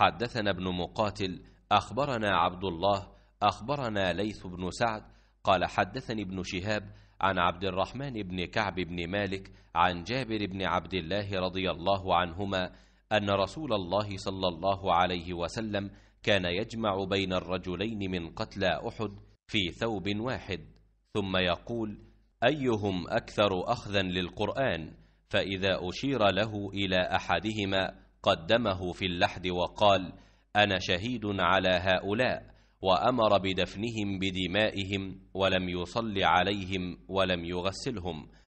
حدثنا ابن مقاتل أخبرنا عبد الله أخبرنا ليث بن سعد قال حدثني ابن شهاب عن عبد الرحمن بن كعب بن مالك عن جابر بن عبد الله رضي الله عنهما أن رسول الله صلى الله عليه وسلم كان يجمع بين الرجلين من قتلى أحد في ثوب واحد ثم يقول أيهم أكثر أخذا للقرآن فإذا أشير له إلى أحدهما قدمه في اللحد وقال أنا شهيد على هؤلاء وأمر بدفنهم بدمائهم ولم يصل عليهم ولم يغسلهم